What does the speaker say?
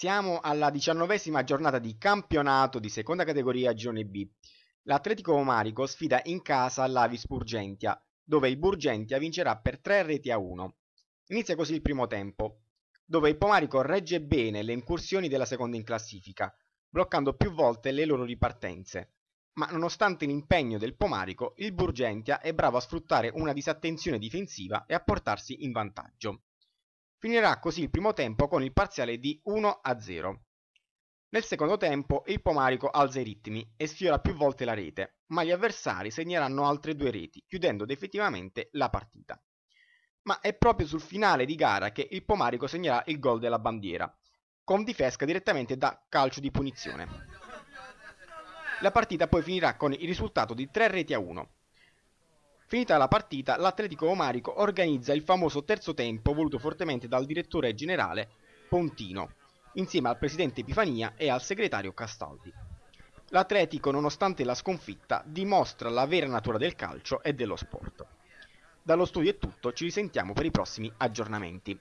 Siamo alla diciannovesima giornata di campionato di seconda categoria Gione B. L'Atletico Marico sfida in casa l'Avis Burgentia, dove il Burgentia vincerà per 3 reti a 1. Inizia così il primo tempo, dove il Pomarico regge bene le incursioni della seconda in classifica, bloccando più volte le loro ripartenze. Ma nonostante l'impegno del Pomarico, il Burgentia è bravo a sfruttare una disattenzione difensiva e a portarsi in vantaggio. Finirà così il primo tempo con il parziale di 1 a 0. Nel secondo tempo il Pomarico alza i ritmi e sfiora più volte la rete, ma gli avversari segneranno altre due reti, chiudendo definitivamente la partita. Ma è proprio sul finale di gara che il Pomarico segnerà il gol della bandiera, con difesca direttamente da calcio di punizione. La partita poi finirà con il risultato di 3 reti a 1, Finita la partita, l'Atletico Omarico organizza il famoso terzo tempo voluto fortemente dal direttore generale Pontino, insieme al presidente Epifania e al segretario Castaldi. L'Atletico, nonostante la sconfitta, dimostra la vera natura del calcio e dello sport. Dallo studio è tutto, ci risentiamo per i prossimi aggiornamenti.